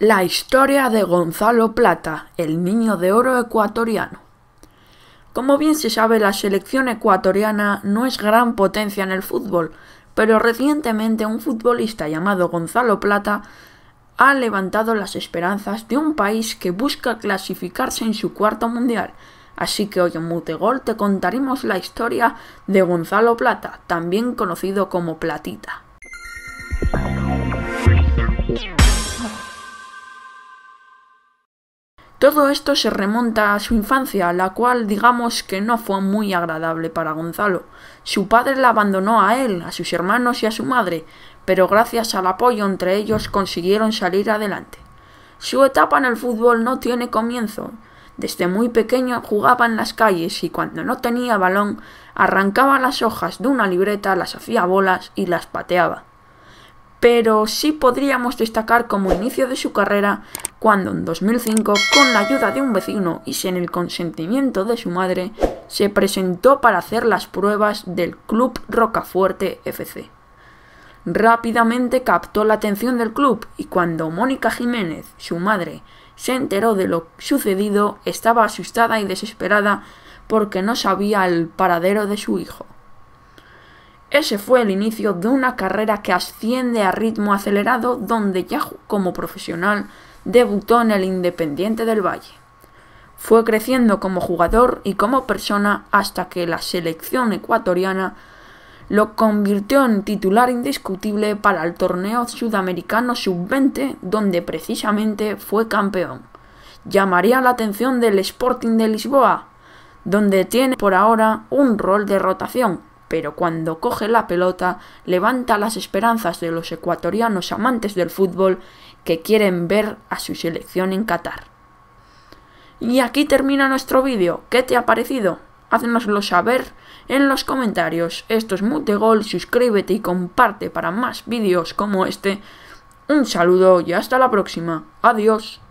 La historia de Gonzalo Plata, el niño de oro ecuatoriano. Como bien se sabe, la selección ecuatoriana no es gran potencia en el fútbol, pero recientemente un futbolista llamado Gonzalo Plata ha levantado las esperanzas de un país que busca clasificarse en su cuarto mundial. Así que hoy en Mutegol te contaremos la historia de Gonzalo Plata, también conocido como Platita. Todo esto se remonta a su infancia, la cual digamos que no fue muy agradable para Gonzalo. Su padre la abandonó a él, a sus hermanos y a su madre, pero gracias al apoyo entre ellos consiguieron salir adelante. Su etapa en el fútbol no tiene comienzo. Desde muy pequeño jugaba en las calles y cuando no tenía balón arrancaba las hojas de una libreta, las hacía bolas y las pateaba pero sí podríamos destacar como inicio de su carrera cuando en 2005, con la ayuda de un vecino y sin el consentimiento de su madre, se presentó para hacer las pruebas del Club Rocafuerte FC. Rápidamente captó la atención del club y cuando Mónica Jiménez, su madre, se enteró de lo sucedido, estaba asustada y desesperada porque no sabía el paradero de su hijo. Ese fue el inicio de una carrera que asciende a ritmo acelerado donde ya como profesional debutó en el Independiente del Valle. Fue creciendo como jugador y como persona hasta que la selección ecuatoriana lo convirtió en titular indiscutible para el torneo sudamericano sub-20 donde precisamente fue campeón. Llamaría la atención del Sporting de Lisboa, donde tiene por ahora un rol de rotación, pero cuando coge la pelota levanta las esperanzas de los ecuatorianos amantes del fútbol que quieren ver a su selección en Qatar. Y aquí termina nuestro vídeo. ¿Qué te ha parecido? Haznoslo saber en los comentarios. Esto es Mutegol, suscríbete y comparte para más vídeos como este. Un saludo y hasta la próxima. Adiós.